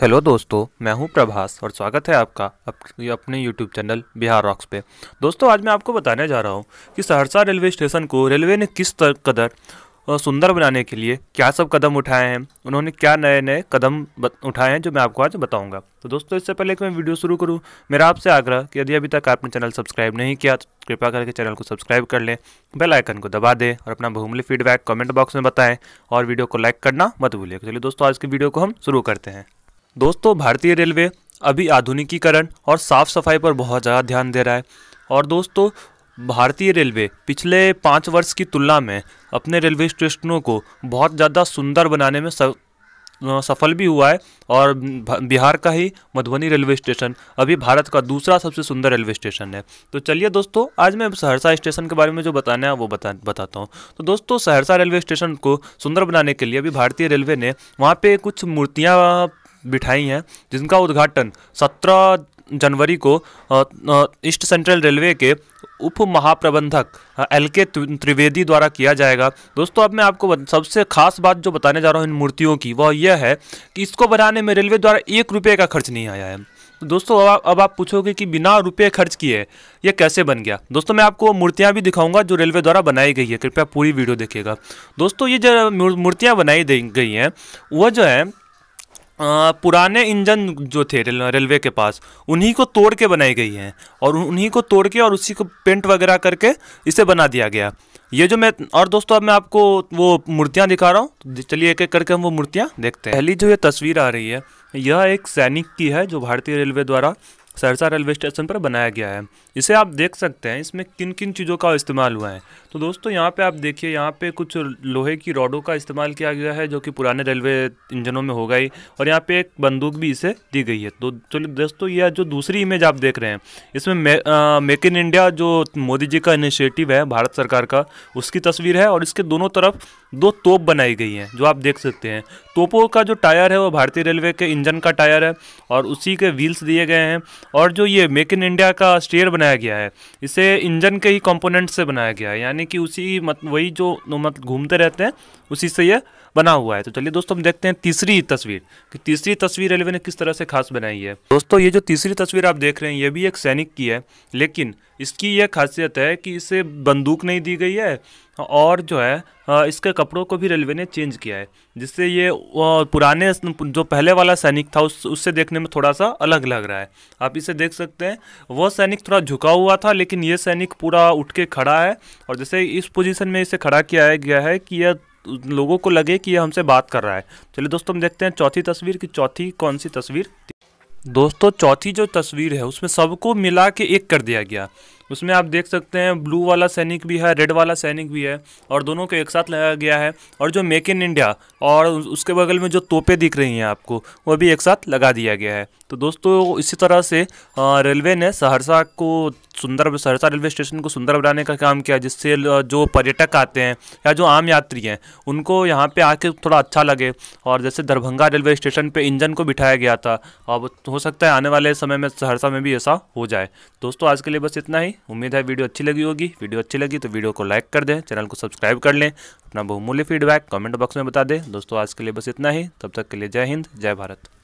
hello दोस्तों मैं हूं प्रभास और स्वागत है आपका अपने यूट्यूब चैनल बिहार रॉक्स पे दोस्तों आज मैं आपको बताने जा रहा हूं कि सहरसा रेलवे स्टेशन को रेलवे ने किस कदर सुंदर बनाने के लिए क्या सब कदम उठाए हैं उन्होंने क्या नए नए कदम उठाए हैं जो मैं आपको आज बताऊंगा तो दोस्तों इससे पहले कि मैं वीडियो शुरू करूँ मेरा आपसे आग्रह कि यदि अभी तक आपने चैनल सब्सक्राइब नहीं किया तो कृपया करके चैनल को सब्सक्राइब कर लें बेल आइकन को दबा दें और अपना बहुमूल्य फीडबैक कमेंट बॉक्स में बताएं और वीडियो को लाइक करना मत भूलिए तो चलिए दोस्तों आज की वीडियो को हम शुरू करते हैं दोस्तों भारतीय रेलवे अभी आधुनिकीकरण और साफ़ सफाई पर बहुत ज़्यादा ध्यान दे रहा है और दोस्तों भारतीय रेलवे पिछले पाँच वर्ष की तुलना में अपने रेलवे स्टेशनों को बहुत ज़्यादा सुंदर बनाने में सफल भी हुआ है और बिहार का ही मधुबनी रेलवे स्टेशन अभी भारत का दूसरा सबसे सुंदर रेलवे स्टेशन है तो चलिए दोस्तों आज मैं सहरसा स्टेशन के बारे में जो बताना है वो बता बताता हूँ तो दोस्तों सहरसा रेलवे स्टेशन को सुंदर बनाने के लिए अभी भारतीय रेलवे ने वहाँ पे कुछ मूर्तियाँ बिठाई हैं जिनका उद्घाटन 17 जनवरी को ईस्ट सेंट्रल रेलवे के उप महाप्रबंधक एल के त्रिवेदी द्वारा किया जाएगा दोस्तों अब मैं आपको सबसे खास बात जो बताने जा रहा हूँ इन मूर्तियों की वह यह है कि इसको बनाने में रेलवे द्वारा एक रुपये का खर्च नहीं आया है दोस्तों अब आप, अब आप पूछोगे कि बिना रुपए खर्च किए यह कैसे बन गया दोस्तों मैं आपको मूर्तियाँ भी दिखाऊंगा जो रेलवे द्वारा बनाई गई है कृपया पूरी वीडियो देखिएगा दोस्तों ये जो मूर्तियाँ बनाई गई हैं वह जो है आ, पुराने इंजन जो थे रेल, रेलवे के पास उन्हीं को तोड़ के बनाई गई हैं और उन्हीं को तोड़ के और उसी को पेंट वगैरह करके इसे बना दिया गया ये जो मैं और दोस्तों अब मैं आपको वो मूर्तियाँ दिखा रहा हूँ चलिए एक एक करके हम वो मूर्तियाँ देखते हैं पहली जो ये तस्वीर आ रही है यह एक सैनिक की है जो भारतीय रेलवे द्वारा सहरसा रेलवे स्टेशन पर बनाया गया है इसे आप देख सकते हैं इसमें किन किन चीज़ों का इस्तेमाल हुआ है तो दोस्तों यहाँ पे आप देखिए यहाँ पे कुछ लोहे की रॉडों का इस्तेमाल किया गया है जो कि पुराने रेलवे इंजनों में होगा ही और यहाँ पे एक बंदूक भी इसे दी गई है तो चलिए दोस्तों यह जो दूसरी इमेज आप देख रहे हैं इसमें मेक इन इंडिया जो मोदी जी का इनिशिएटिव है भारत सरकार का उसकी तस्वीर है और इसके दोनों तरफ दो तोप बनाई गई हैं जो आप देख सकते हैं तोपों का जो टायर है वो भारतीय रेलवे के इंजन का टायर है और उसी के व्हील्स दिए गए हैं और जो ये मेक इन इंडिया का स्टेयर बनाया गया है इसे इंजन के ही कंपोनेंट से बनाया गया है यानी कि उसी मत वही जो मतलब घूमते रहते हैं उसी से ये बना हुआ है तो चलिए दोस्तों हम देखते हैं तीसरी तस्वीर कि तीसरी तस्वीर रेलवे ने किस तरह से खास बनाई है दोस्तों ये जो तीसरी तस्वीर आप देख रहे हैं ये भी एक सैनिक की है लेकिन इसकी यह खासियत है कि इसे बंदूक नहीं दी गई है और जो है इसके कपड़ों को भी रेलवे ने चेंज किया है जिससे ये पुराने जो पहले वाला सैनिक था उस उससे देखने में थोड़ा सा अलग लग रहा है आप इसे देख सकते हैं वह सैनिक थोड़ा झुका हुआ था लेकिन ये सैनिक पूरा उठ के खड़ा है और जैसे इस पोजीशन में इसे खड़ा किया गया है कि यह लोगों को लगे कि यह हमसे बात कर रहा है चलिए दोस्तों हम देखते हैं चौथी तस्वीर की चौथी कौन सी तस्वीर दोस्तों चौथी जो तस्वीर है उसमें सबको मिला के एक कर दिया गया उसमें आप देख सकते हैं ब्लू वाला सैनिक भी है रेड वाला सैनिक भी है और दोनों को एक साथ लगाया गया है और जो मेक इन इंडिया और उसके बगल में जो तोपे दिख रही हैं आपको वो भी एक साथ लगा दिया गया है तो दोस्तों इसी तरह से रेलवे ने सहरसा को सुंदर सहरसा रेलवे स्टेशन को सुंदर बनाने का काम किया जिससे जो पर्यटक आते हैं या जो आम यात्री हैं उनको यहाँ पे आके थोड़ा अच्छा लगे और जैसे दरभंगा रेलवे स्टेशन पे इंजन को बिठाया गया था अब हो सकता है आने वाले समय में सहरसा में भी ऐसा हो जाए दोस्तों आज के लिए बस इतना ही उम्मीद है वीडियो अच्छी लगी होगी वीडियो अच्छी लगी तो वीडियो को लाइक कर दें चैनल को सब्सक्राइब कर लें अपना बहुमूल्य फीडबैक कमेंट बॉक्स में बता दें दोस्तों आज के लिए बस इतना ही तब तक के लिए जय हिंद जय भारत